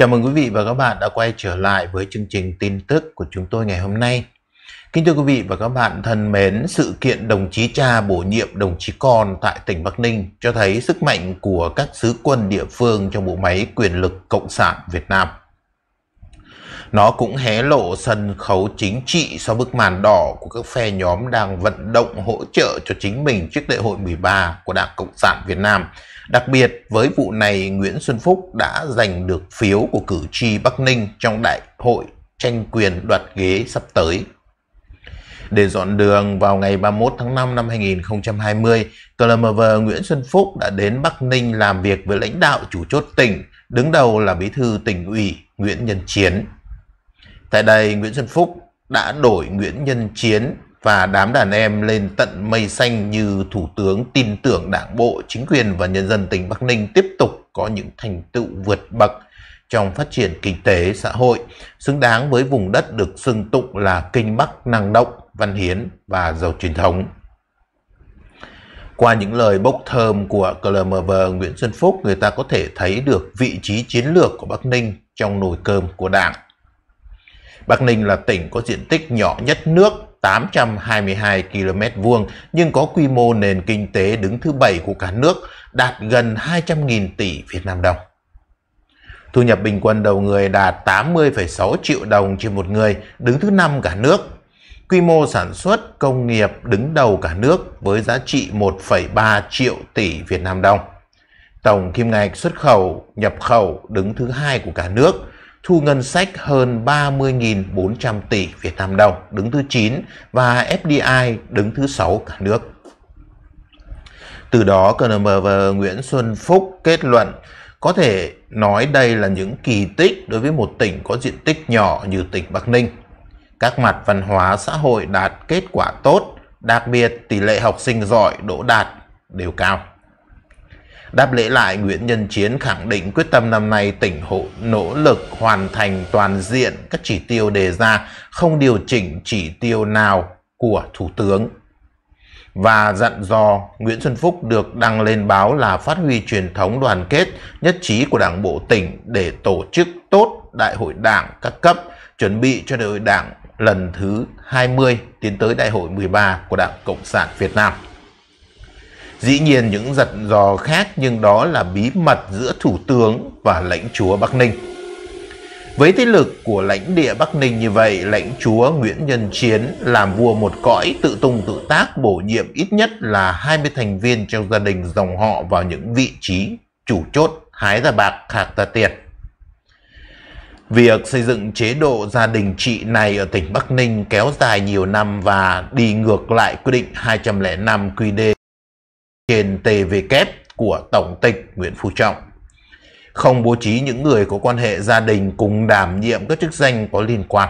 Chào mừng quý vị và các bạn đã quay trở lại với chương trình tin tức của chúng tôi ngày hôm nay. Kính thưa quý vị và các bạn thân mến, sự kiện đồng chí cha bổ nhiệm đồng chí con tại tỉnh Bắc Ninh cho thấy sức mạnh của các sứ quân địa phương trong bộ máy quyền lực Cộng sản Việt Nam. Nó cũng hé lộ sân khấu chính trị sau bức màn đỏ của các phe nhóm đang vận động hỗ trợ cho chính mình trước đại hội 13 của Đảng Cộng sản Việt Nam Đặc biệt, với vụ này, Nguyễn Xuân Phúc đã giành được phiếu của cử tri Bắc Ninh trong đại hội tranh quyền đoạt ghế sắp tới. Để dọn đường vào ngày 31 tháng 5 năm 2020, CLMV Nguyễn Xuân Phúc đã đến Bắc Ninh làm việc với lãnh đạo chủ chốt tỉnh, đứng đầu là bí thư tỉnh ủy Nguyễn Nhân Chiến. Tại đây, Nguyễn Xuân Phúc đã đổi Nguyễn Nhân Chiến và đám đàn em lên tận mây xanh như Thủ tướng tin tưởng đảng bộ, chính quyền và nhân dân tỉnh Bắc Ninh tiếp tục có những thành tựu vượt bậc trong phát triển kinh tế xã hội, xứng đáng với vùng đất được xưng tụng là kinh Bắc năng động, văn hiến và giàu truyền thống. Qua những lời bốc thơm của CLMV Nguyễn Xuân Phúc, người ta có thể thấy được vị trí chiến lược của Bắc Ninh trong nồi cơm của Đảng. Bắc Ninh là tỉnh có diện tích nhỏ nhất nước 822 km vuông nhưng có quy mô nền kinh tế đứng thứ bảy của cả nước, đạt gần 200.000 tỷ Việt Nam đồng. Thu nhập bình quân đầu người đạt 80,6 triệu đồng trên một người, đứng thứ năm cả nước. Quy mô sản xuất công nghiệp đứng đầu cả nước với giá trị 1,3 triệu tỷ Việt Nam đồng. Tổng kim ngạch xuất khẩu, nhập khẩu đứng thứ hai của cả nước, thu ngân sách hơn 30.400 tỷ Việt Nam đồng, đứng thứ 9 và FDI đứng thứ 6 cả nước. Từ đó, CNMV Nguyễn Xuân Phúc kết luận có thể nói đây là những kỳ tích đối với một tỉnh có diện tích nhỏ như tỉnh Bắc Ninh. Các mặt văn hóa xã hội đạt kết quả tốt, đặc biệt tỷ lệ học sinh giỏi đỗ đạt đều cao. Đáp lễ lại, Nguyễn Nhân Chiến khẳng định quyết tâm năm nay tỉnh hộ nỗ lực hoàn thành toàn diện các chỉ tiêu đề ra, không điều chỉnh chỉ tiêu nào của Thủ tướng. Và dặn dò Nguyễn Xuân Phúc được đăng lên báo là phát huy truyền thống đoàn kết nhất trí của Đảng Bộ tỉnh để tổ chức tốt Đại hội Đảng các cấp, chuẩn bị cho Đại hội Đảng lần thứ 20 tiến tới Đại hội 13 của Đảng Cộng sản Việt Nam. Dĩ nhiên những giật dò khác nhưng đó là bí mật giữa thủ tướng và lãnh chúa Bắc Ninh. Với thế lực của lãnh địa Bắc Ninh như vậy, lãnh chúa Nguyễn Nhân Chiến làm vua một cõi tự tung tự tác bổ nhiệm ít nhất là 20 thành viên trong gia đình dòng họ vào những vị trí chủ chốt hái ra bạc khạc ra tiền. Việc xây dựng chế độ gia đình trị này ở tỉnh Bắc Ninh kéo dài nhiều năm và đi ngược lại quy định 205 QD trên TVK của Tổng tịch Nguyễn Phú Trọng. Không bố trí những người có quan hệ gia đình cùng đảm nhiệm các chức danh có liên quan.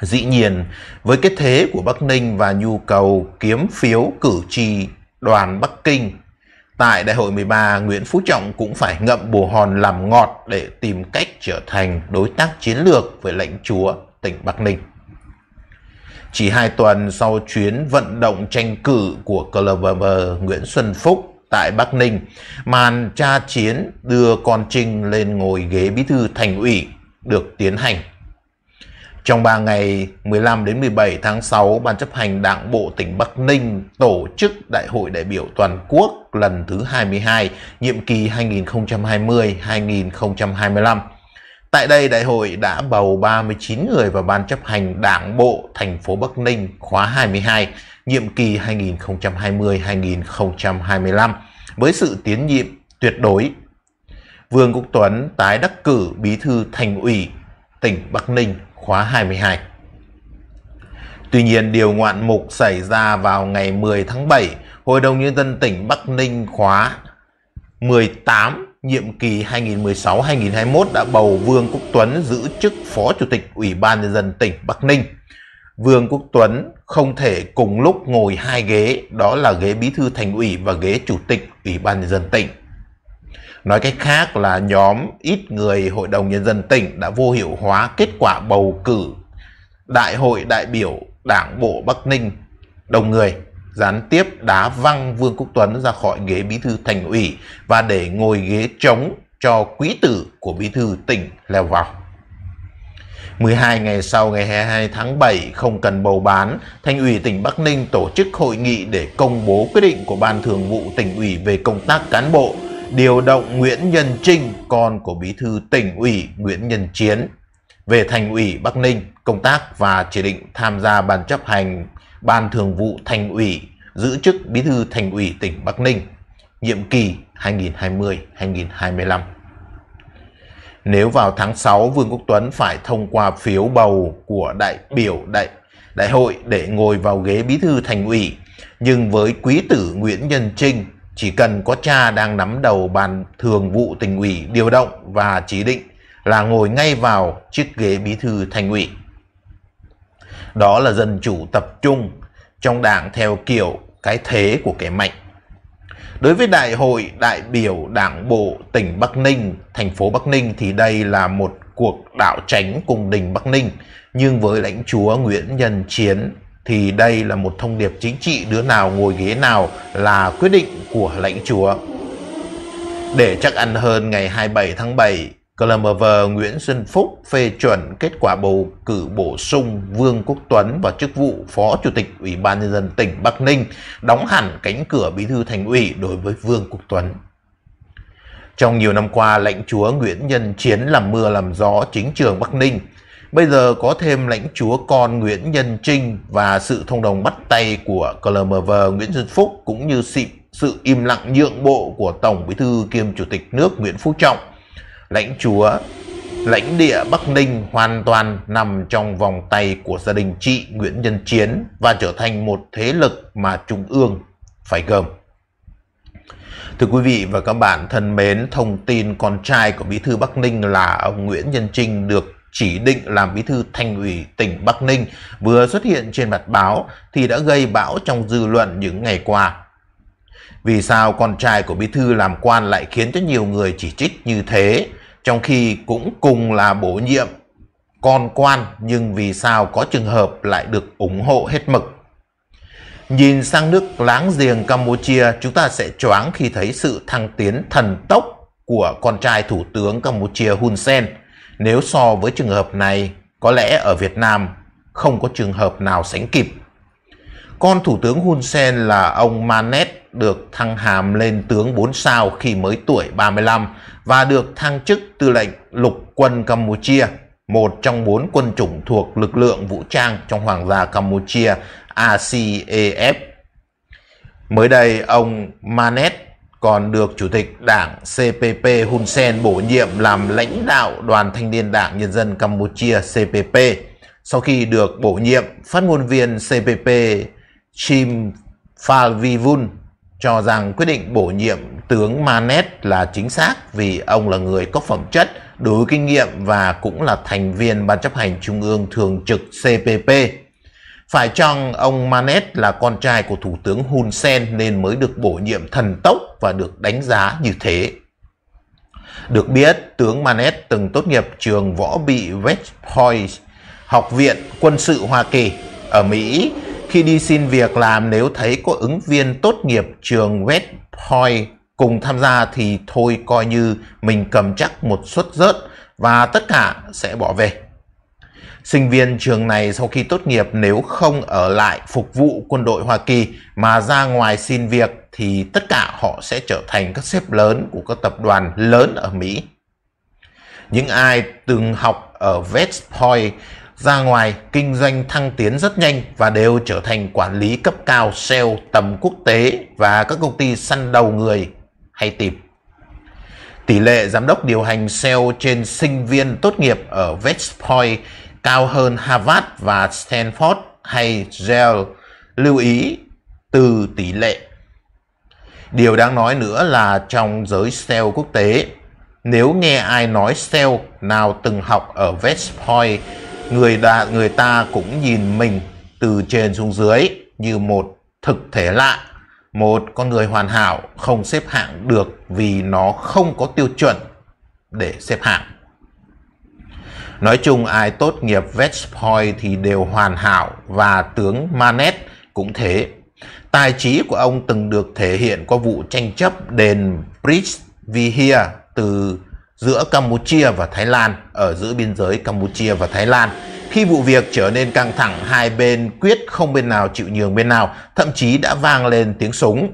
Dĩ nhiên, với cái thế của Bắc Ninh và nhu cầu kiếm phiếu cử tri đoàn Bắc Kinh, tại Đại hội 13, Nguyễn Phú Trọng cũng phải ngậm bồ hòn làm ngọt để tìm cách trở thành đối tác chiến lược với lãnh chúa tỉnh Bắc Ninh. Chỉ hai tuần sau chuyến vận động tranh cử của Clever Nguyễn Xuân Phúc tại Bắc Ninh, màn tra chiến đưa con Trinh lên ngồi ghế bí thư thành ủy được tiến hành. Trong 3 ngày 15 đến 17 tháng 6, Ban chấp hành Đảng Bộ tỉnh Bắc Ninh tổ chức Đại hội đại biểu toàn quốc lần thứ 22, nhiệm kỳ 2020-2025 Tại đây, đại hội đã bầu 39 người vào Ban chấp hành Đảng Bộ thành phố Bắc Ninh khóa 22, nhiệm kỳ 2020-2025, với sự tiến nhiệm tuyệt đối. Vương Quốc Tuấn tái đắc cử bí thư thành ủy tỉnh Bắc Ninh khóa 22. Tuy nhiên, điều ngoạn mục xảy ra vào ngày 10 tháng 7, Hội đồng Nhân dân tỉnh Bắc Ninh khóa 18 nhiệm kỳ 2016-2021 đã bầu Vương Quốc Tuấn giữ chức Phó Chủ tịch Ủy ban Nhân dân tỉnh Bắc Ninh. Vương Quốc Tuấn không thể cùng lúc ngồi hai ghế, đó là ghế Bí thư Thành ủy và ghế Chủ tịch Ủy ban Nhân dân tỉnh. Nói cách khác là nhóm ít người Hội đồng Nhân dân tỉnh đã vô hiệu hóa kết quả bầu cử Đại hội đại biểu Đảng Bộ Bắc Ninh đồng người gián tiếp đá văng Vương Quốc Tuấn ra khỏi ghế bí thư thành ủy và để ngồi ghế trống cho quý tử của bí thư tỉnh leo vào. 12 ngày sau ngày 22 tháng 7 không cần bầu bán, Thành ủy tỉnh Bắc Ninh tổ chức hội nghị để công bố quyết định của Ban Thường vụ tỉnh ủy về công tác cán bộ, điều động Nguyễn Nhân Trinh, con của bí thư tỉnh ủy Nguyễn Nhân Chiến về Thành ủy Bắc Ninh công tác và chỉ định tham gia ban chấp hành Ban Thường vụ Thành ủy, giữ chức Bí thư Thành ủy tỉnh Bắc Ninh, nhiệm kỳ 2020-2025. Nếu vào tháng 6 Vương Quốc Tuấn phải thông qua phiếu bầu của đại biểu đại đại hội để ngồi vào ghế bí thư thành ủy, nhưng với quý tử Nguyễn Nhân Trinh chỉ cần có cha đang nắm đầu ban thường vụ tỉnh ủy điều động và chỉ định là ngồi ngay vào chiếc ghế bí thư thành ủy đó là dân chủ tập trung trong đảng theo kiểu cái thế của kẻ mạnh. Đối với đại hội đại biểu đảng bộ tỉnh Bắc Ninh, thành phố Bắc Ninh thì đây là một cuộc đảo tránh cùng đình Bắc Ninh. Nhưng với lãnh chúa Nguyễn Nhân Chiến thì đây là một thông điệp chính trị đứa nào ngồi ghế nào là quyết định của lãnh chúa. Để chắc ăn hơn ngày 27 tháng 7, CLMV Nguyễn Xuân Phúc phê chuẩn kết quả bầu cử bổ sung Vương Quốc Tuấn vào chức vụ Phó Chủ tịch Ủy ban Nhân dân tỉnh Bắc Ninh, đóng hẳn cánh cửa bí thư thành ủy đối với Vương Quốc Tuấn. Trong nhiều năm qua, lãnh chúa Nguyễn Nhân Chiến làm mưa làm gió chính trường Bắc Ninh. Bây giờ có thêm lãnh chúa con Nguyễn Nhân Trinh và sự thông đồng bắt tay của CLMV Nguyễn Xuân Phúc cũng như sự im lặng nhượng bộ của Tổng bí thư kiêm Chủ tịch nước Nguyễn Phú Trọng – lãnh chúa lãnh địa Bắc Ninh hoàn toàn nằm trong vòng tay của gia đình chị Nguyễn Nhân Chiến và trở thành một thế lực mà Trung ương phải gồm. Thưa quý vị và các bạn thân mến, thông tin con trai của Bí thư Bắc Ninh là ông Nguyễn Nhân Trinh được chỉ định làm bí thư thành ủy tỉnh Bắc Ninh vừa xuất hiện trên mặt báo thì đã gây bão trong dư luận những ngày qua. Vì sao con trai của bí thư làm quan lại khiến cho nhiều người chỉ trích như thế? trong khi cũng cùng là bổ nhiệm con quan nhưng vì sao có trường hợp lại được ủng hộ hết mực. Nhìn sang nước láng giềng Campuchia, chúng ta sẽ choáng khi thấy sự thăng tiến thần tốc của con trai Thủ tướng Campuchia Hun Sen. Nếu so với trường hợp này, có lẽ ở Việt Nam không có trường hợp nào sánh kịp. Con Thủ tướng Hun Sen là ông Manet được thăng hàm lên tướng 4 sao khi mới tuổi 35 và được thăng chức tư lệnh lục quân Campuchia, một trong bốn quân chủng thuộc lực lượng vũ trang trong Hoàng gia Campuchia ACAF. E mới đây, ông Manet còn được Chủ tịch Đảng CPP Hun Sen bổ nhiệm làm lãnh đạo Đoàn Thanh niên Đảng Nhân dân Campuchia CPP. Sau khi được bổ nhiệm, phát ngôn viên CPP Chim Falvivun cho rằng quyết định bổ nhiệm tướng Manet là chính xác vì ông là người có phẩm chất, đủ kinh nghiệm và cũng là thành viên Ban chấp hành Trung ương thường trực CPP. Phải chăng ông Manet là con trai của Thủ tướng Hun Sen nên mới được bổ nhiệm thần tốc và được đánh giá như thế? Được biết, tướng Manet từng tốt nghiệp trường võ bị West Point, Học viện Quân sự Hoa Kỳ ở Mỹ khi đi xin việc làm nếu thấy có ứng viên tốt nghiệp trường West Point cùng tham gia thì thôi coi như mình cầm chắc một suất rớt và tất cả sẽ bỏ về. Sinh viên trường này sau khi tốt nghiệp nếu không ở lại phục vụ quân đội Hoa Kỳ mà ra ngoài xin việc thì tất cả họ sẽ trở thành các sếp lớn của các tập đoàn lớn ở Mỹ. Những ai từng học ở West Point ra ngoài kinh doanh thăng tiến rất nhanh và đều trở thành quản lý cấp cao sale tầm quốc tế và các công ty săn đầu người hay tìm. Tỷ lệ giám đốc điều hành sale trên sinh viên tốt nghiệp ở West Point cao hơn Harvard và Stanford hay Yale lưu ý từ tỷ lệ. Điều đáng nói nữa là trong giới sale quốc tế, nếu nghe ai nói sale nào từng học ở West Point người ta, người ta cũng nhìn mình từ trên xuống dưới như một thực thể lạ, một con người hoàn hảo không xếp hạng được vì nó không có tiêu chuẩn để xếp hạng. Nói chung ai tốt nghiệp West Point thì đều hoàn hảo và tướng Manet cũng thế. Tài trí của ông từng được thể hiện qua vụ tranh chấp đền Bridge Vihia từ giữa Campuchia và Thái Lan ở giữa biên giới Campuchia và Thái Lan. Khi vụ việc trở nên căng thẳng, hai bên quyết không bên nào chịu nhường bên nào, thậm chí đã vang lên tiếng súng.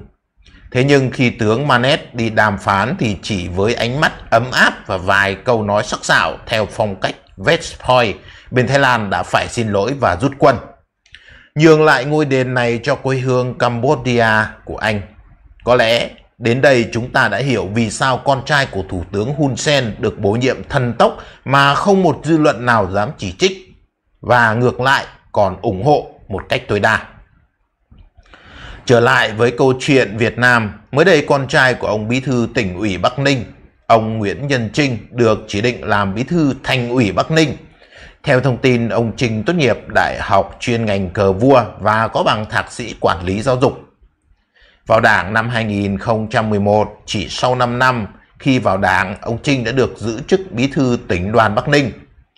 Thế nhưng khi tướng Manet đi đàm phán thì chỉ với ánh mắt ấm áp và vài câu nói sắc sảo theo phong cách West Point, bên Thái Lan đã phải xin lỗi và rút quân. Nhường lại ngôi đền này cho quê hương Cambodia của Anh. Có lẽ Đến đây chúng ta đã hiểu vì sao con trai của Thủ tướng Hun Sen được bổ nhiệm thần tốc mà không một dư luận nào dám chỉ trích và ngược lại còn ủng hộ một cách tối đa. Trở lại với câu chuyện Việt Nam, mới đây con trai của ông Bí thư tỉnh ủy Bắc Ninh, ông Nguyễn Nhân Trinh được chỉ định làm Bí thư thành ủy Bắc Ninh. Theo thông tin, ông Trinh tốt nghiệp Đại học chuyên ngành cờ vua và có bằng thạc sĩ quản lý giáo dục vào Đảng năm 2011, chỉ sau 5 năm khi vào Đảng, ông Trinh đã được giữ chức bí thư tỉnh đoàn Bắc Ninh.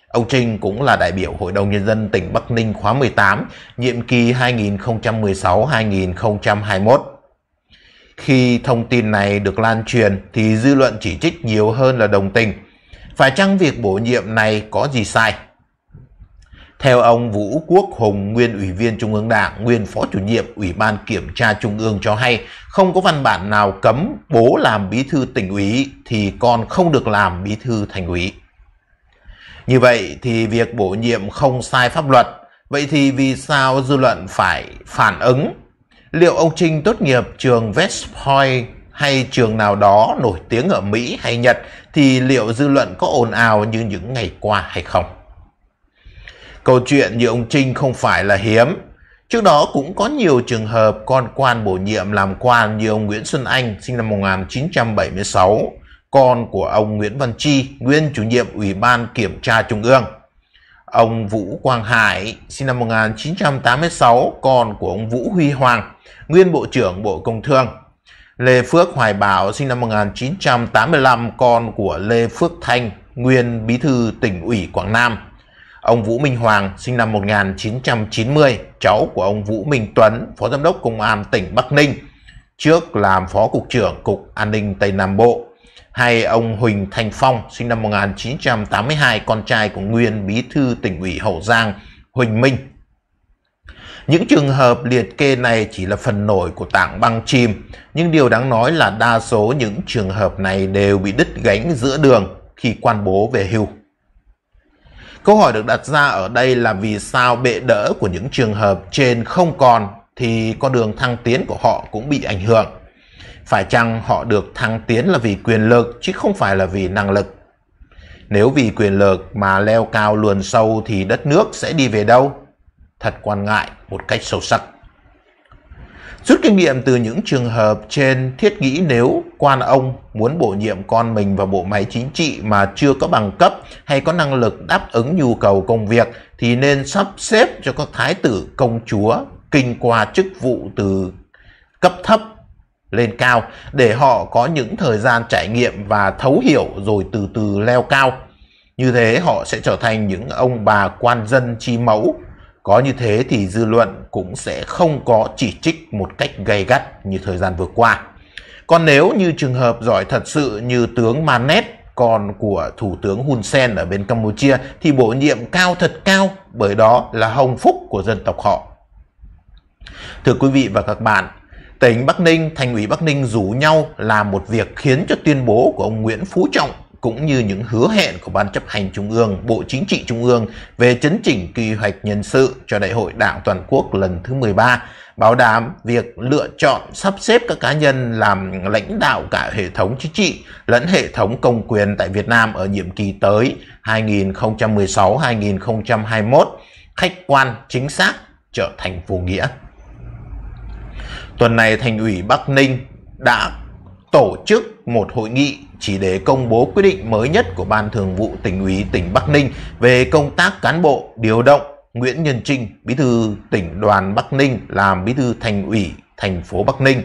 Ông Trinh cũng là đại biểu Hội đồng Nhân dân tỉnh Bắc Ninh khóa 18, nhiệm kỳ 2016-2021. Khi thông tin này được lan truyền thì dư luận chỉ trích nhiều hơn là đồng tình. Phải chăng việc bổ nhiệm này có gì sai? Theo ông Vũ Quốc Hùng, nguyên Ủy viên Trung ương Đảng, nguyên Phó chủ nhiệm Ủy ban Kiểm tra Trung ương cho hay, không có văn bản nào cấm bố làm bí thư tỉnh ủy thì con không được làm bí thư thành ủy. Như vậy thì việc bổ nhiệm không sai pháp luật, vậy thì vì sao dư luận phải phản ứng? Liệu ông Trinh tốt nghiệp trường West Point hay trường nào đó nổi tiếng ở Mỹ hay Nhật thì liệu dư luận có ồn ào như những ngày qua hay không? Câu chuyện như ông Trinh không phải là hiếm. Trước đó cũng có nhiều trường hợp con quan bổ nhiệm làm quan như ông Nguyễn Xuân Anh sinh năm 1976, con của ông Nguyễn Văn Chi, nguyên chủ nhiệm Ủy ban Kiểm tra Trung ương. Ông Vũ Quang Hải, sinh năm 1986, con của ông Vũ Huy Hoàng, nguyên Bộ trưởng Bộ Công Thương. Lê Phước Hoài Bảo, sinh năm 1985, con của Lê Phước Thanh, nguyên Bí thư tỉnh ủy Quảng Nam. Ông Vũ Minh Hoàng sinh năm 1990, cháu của ông Vũ Minh Tuấn, Phó Giám đốc Công an tỉnh Bắc Ninh, trước làm Phó Cục trưởng Cục An ninh Tây Nam Bộ. Hay ông Huỳnh Thanh Phong sinh năm 1982, con trai của nguyên Bí thư tỉnh ủy Hậu Giang, Huỳnh Minh. Những trường hợp liệt kê này chỉ là phần nổi của tảng băng chìm, nhưng điều đáng nói là đa số những trường hợp này đều bị đứt gánh giữa đường khi quan bố về hưu. Câu hỏi được đặt ra ở đây là vì sao bệ đỡ của những trường hợp trên không còn thì con đường thăng tiến của họ cũng bị ảnh hưởng. Phải chăng họ được thăng tiến là vì quyền lực chứ không phải là vì năng lực? Nếu vì quyền lực mà leo cao luồn sâu thì đất nước sẽ đi về đâu? Thật quan ngại một cách sâu sắc. Rút kinh nghiệm từ những trường hợp trên thiết nghĩ nếu quan ông muốn bổ nhiệm con mình vào bộ máy chính trị mà chưa có bằng cấp hay có năng lực đáp ứng nhu cầu công việc thì nên sắp xếp cho các thái tử công chúa kinh qua chức vụ từ cấp thấp lên cao để họ có những thời gian trải nghiệm và thấu hiểu rồi từ từ leo cao. Như thế họ sẽ trở thành những ông bà quan dân chi mẫu có như thế thì dư luận cũng sẽ không có chỉ trích một cách gay gắt như thời gian vừa qua. Còn nếu như trường hợp giỏi thật sự như tướng Manet, còn của Thủ tướng Hun Sen ở bên Campuchia thì bổ nhiệm cao thật cao bởi đó là hồng phúc của dân tộc họ. Thưa quý vị và các bạn, tỉnh Bắc Ninh, thành ủy Bắc Ninh rủ nhau làm một việc khiến cho tuyên bố của ông Nguyễn Phú Trọng cũng như những hứa hẹn của Ban chấp hành Trung ương, Bộ Chính trị Trung ương về chấn chỉnh quy hoạch nhân sự cho Đại hội Đảng Toàn quốc lần thứ 13, bảo đảm việc lựa chọn sắp xếp các cá nhân làm lãnh đạo cả hệ thống chính trị lẫn hệ thống công quyền tại Việt Nam ở nhiệm kỳ tới 2016-2021 khách quan chính xác trở thành vô nghĩa. Tuần này Thành ủy Bắc Ninh đã tổ chức một hội nghị chỉ để công bố quyết định mới nhất của Ban Thường vụ tỉnh ủy tỉnh Bắc Ninh về công tác cán bộ điều động Nguyễn Nhân Trinh, bí thư tỉnh đoàn Bắc Ninh làm bí thư thành ủy thành phố Bắc Ninh.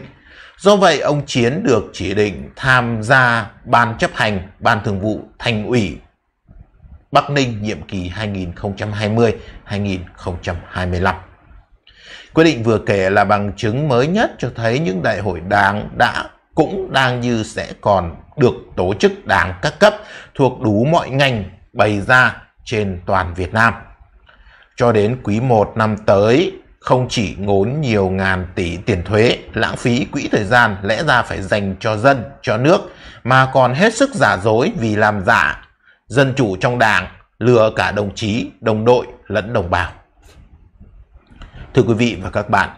Do vậy, ông Chiến được chỉ định tham gia Ban chấp hành Ban Thường vụ Thành ủy Bắc Ninh nhiệm kỳ 2020-2025. Quyết định vừa kể là bằng chứng mới nhất cho thấy những đại hội đảng đã cũng đang như sẽ còn được tổ chức đảng các cấp thuộc đủ mọi ngành bày ra trên toàn Việt Nam. Cho đến quý 1 năm tới, không chỉ ngốn nhiều ngàn tỷ tiền thuế, lãng phí quỹ thời gian lẽ ra phải dành cho dân, cho nước, mà còn hết sức giả dối vì làm giả, dân chủ trong đảng, lừa cả đồng chí, đồng đội lẫn đồng bào. Thưa quý vị và các bạn,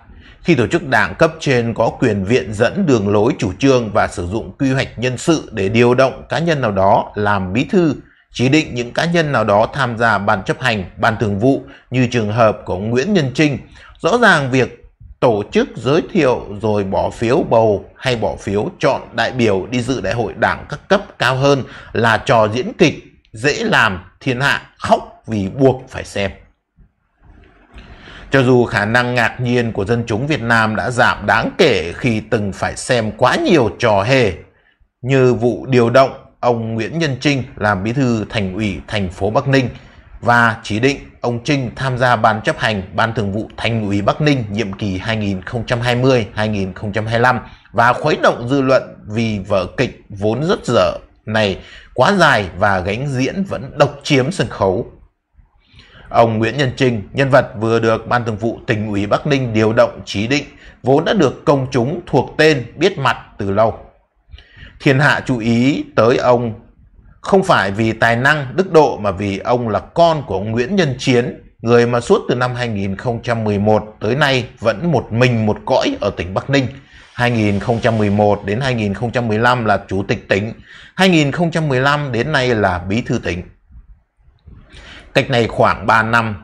khi tổ chức đảng cấp trên có quyền viện dẫn đường lối chủ trương và sử dụng quy hoạch nhân sự để điều động cá nhân nào đó làm bí thư, chỉ định những cá nhân nào đó tham gia ban chấp hành, ban thường vụ như trường hợp của Nguyễn Nhân Trinh. Rõ ràng việc tổ chức giới thiệu rồi bỏ phiếu bầu hay bỏ phiếu chọn đại biểu đi dự đại hội đảng các cấp cao hơn là trò diễn kịch dễ làm thiên hạ khóc vì buộc phải xem. Cho dù khả năng ngạc nhiên của dân chúng Việt Nam đã giảm đáng kể khi từng phải xem quá nhiều trò hề, như vụ điều động ông Nguyễn Nhân Trinh làm bí thư thành ủy thành phố Bắc Ninh và chỉ định ông Trinh tham gia ban chấp hành ban thường vụ thành ủy Bắc Ninh nhiệm kỳ 2020-2025 và khuấy động dư luận vì vở kịch vốn rất dở này quá dài và gánh diễn vẫn độc chiếm sân khấu Ông Nguyễn Nhân Trinh, nhân vật vừa được Ban Thường vụ tỉnh ủy Bắc Ninh điều động chỉ định, vốn đã được công chúng thuộc tên biết mặt từ lâu. Thiên hạ chú ý tới ông không phải vì tài năng, đức độ mà vì ông là con của ông Nguyễn Nhân Chiến, người mà suốt từ năm 2011 tới nay vẫn một mình một cõi ở tỉnh Bắc Ninh. 2011 đến 2015 là chủ tịch tỉnh, 2015 đến nay là bí thư tỉnh. Cách này khoảng 3 năm,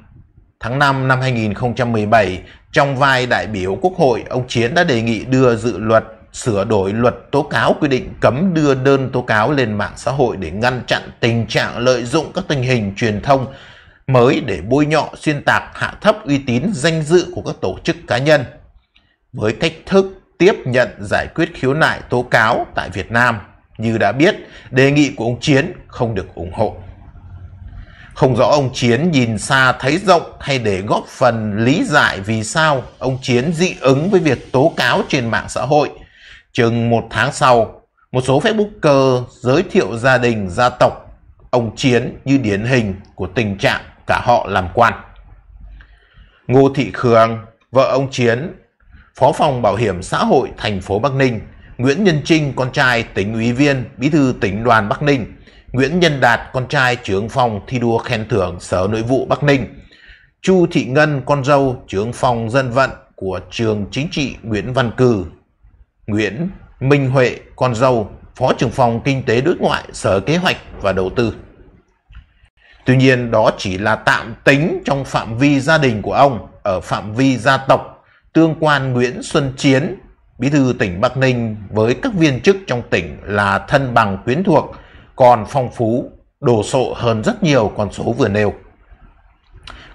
tháng 5 năm 2017, trong vai đại biểu Quốc hội, ông Chiến đã đề nghị đưa dự luật sửa đổi luật tố cáo quy định cấm đưa đơn tố cáo lên mạng xã hội để ngăn chặn tình trạng lợi dụng các tình hình truyền thông mới để bôi nhọ, xuyên tạc, hạ thấp uy tín, danh dự của các tổ chức cá nhân. Với cách thức tiếp nhận giải quyết khiếu nại tố cáo tại Việt Nam, như đã biết, đề nghị của ông Chiến không được ủng hộ. Không rõ ông Chiến nhìn xa thấy rộng hay để góp phần lý giải vì sao ông Chiến dị ứng với việc tố cáo trên mạng xã hội. Chừng một tháng sau, một số Facebooker giới thiệu gia đình, gia tộc, ông Chiến như điển hình của tình trạng cả họ làm quan. Ngô Thị Khương, vợ ông Chiến, Phó phòng Bảo hiểm xã hội thành phố Bắc Ninh, Nguyễn Nhân Trinh, con trai tỉnh ủy viên, bí thư tỉnh đoàn Bắc Ninh, Nguyễn Nhân Đạt, con trai trưởng phòng thi đua khen thưởng Sở Nội vụ Bắc Ninh, Chu Thị Ngân, con dâu trưởng phòng dân vận của trường chính trị Nguyễn Văn Cừ, Nguyễn Minh Huệ, con dâu phó trưởng phòng kinh tế đối ngoại Sở Kế hoạch và Đầu tư. Tuy nhiên đó chỉ là tạm tính trong phạm vi gia đình của ông ở phạm vi gia tộc tương quan Nguyễn Xuân Chiến, bí thư tỉnh Bắc Ninh với các viên chức trong tỉnh là thân bằng quyến thuộc còn phong phú, đồ sộ hơn rất nhiều con số vừa nêu.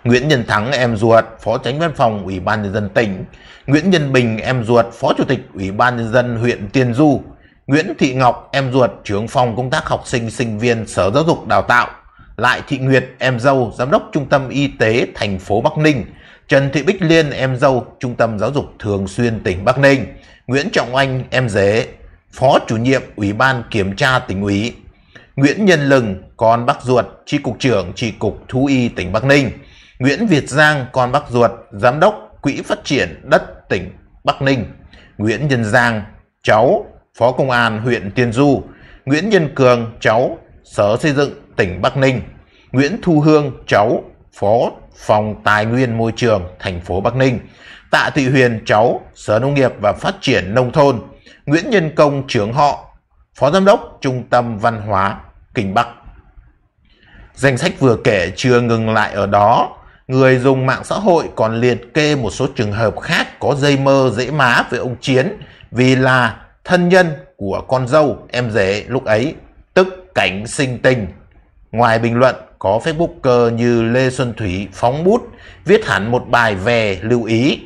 Nguyễn Nhân Thắng em ruột Phó Tránh Văn phòng Ủy ban Nhân dân tỉnh, Nguyễn Nhân Bình em ruột Phó Chủ tịch Ủy ban Nhân dân huyện Tiên Du, Nguyễn Thị Ngọc em ruột trưởng phòng công tác học sinh sinh viên Sở Giáo dục Đào tạo, Lại Thị Nguyệt em dâu Giám đốc Trung tâm Y tế thành phố Bắc Ninh, Trần Thị Bích Liên em dâu Trung tâm Giáo dục Thường xuyên tỉnh Bắc Ninh, Nguyễn Trọng Anh em rể Phó chủ nhiệm Ủy ban Kiểm tra tỉnh ủy, Nguyễn Nhân Lừng, con bác ruột, tri cục trưởng tri cục thú y tỉnh Bắc Ninh, Nguyễn Việt Giang, con bác ruột, giám đốc Quỹ phát triển đất tỉnh Bắc Ninh, Nguyễn Nhân Giang, cháu Phó Công an huyện Tiên Du, Nguyễn Nhân Cường, cháu Sở Xây dựng tỉnh Bắc Ninh, Nguyễn Thu Hương, cháu Phó Phòng Tài nguyên Môi trường thành phố Bắc Ninh, Tạ Thị Huyền, cháu Sở Nông nghiệp và Phát triển Nông thôn, Nguyễn Nhân Công, trưởng họ Phó Giám đốc Trung tâm Văn hóa Kinh Bắc. Danh sách vừa kể chưa ngừng lại ở đó, người dùng mạng xã hội còn liệt kê một số trường hợp khác có dây mơ dễ má với ông Chiến vì là thân nhân của con dâu em rể lúc ấy, tức cảnh sinh tình. Ngoài bình luận, có Facebooker như Lê Xuân Thủy phóng bút viết hẳn một bài về lưu ý.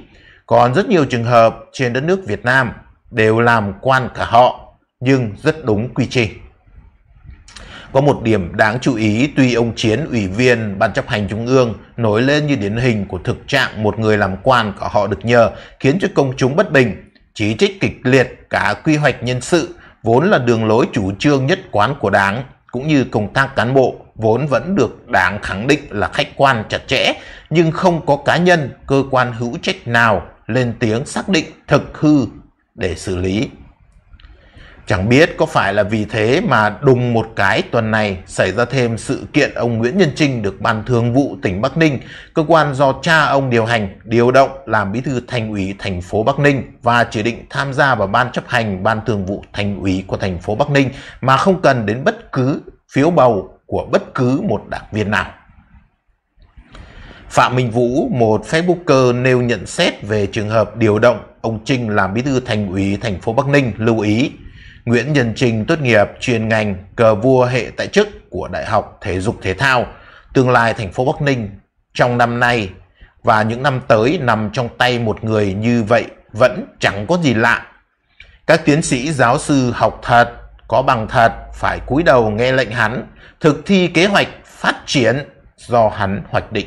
Còn rất nhiều trường hợp trên đất nước Việt Nam đều làm quan cả họ nhưng rất đúng quy trình. Có một điểm đáng chú ý tuy ông Chiến, ủy viên Ban chấp hành Trung ương nổi lên như điển hình của thực trạng một người làm quan của họ được nhờ khiến cho công chúng bất bình, chỉ trích kịch liệt cả quy hoạch nhân sự vốn là đường lối chủ trương nhất quán của đảng cũng như công tác cán bộ vốn vẫn được đảng khẳng định là khách quan chặt chẽ nhưng không có cá nhân, cơ quan hữu trách nào lên tiếng xác định thực hư để xử lý. Chẳng biết có phải là vì thế mà đùng một cái tuần này xảy ra thêm sự kiện ông Nguyễn Nhân Trinh được Ban Thường vụ tỉnh Bắc Ninh, cơ quan do cha ông điều hành, điều động làm bí thư thành ủy thành phố Bắc Ninh và chỉ định tham gia vào Ban chấp hành Ban Thường vụ thành ủy của thành phố Bắc Ninh mà không cần đến bất cứ phiếu bầu của bất cứ một đảng viên nào. Phạm Minh Vũ, một Facebooker nêu nhận xét về trường hợp điều động ông Trinh làm bí thư thành ủy thành phố Bắc Ninh lưu ý Nguyễn Nhân Trình tốt nghiệp chuyên ngành cờ vua hệ tại chức của Đại học Thể dục Thể thao Tương lai thành phố Bắc Ninh trong năm nay và những năm tới nằm trong tay một người như vậy vẫn chẳng có gì lạ. Các tiến sĩ giáo sư học thật, có bằng thật phải cúi đầu nghe lệnh hắn, thực thi kế hoạch phát triển do hắn hoạch định.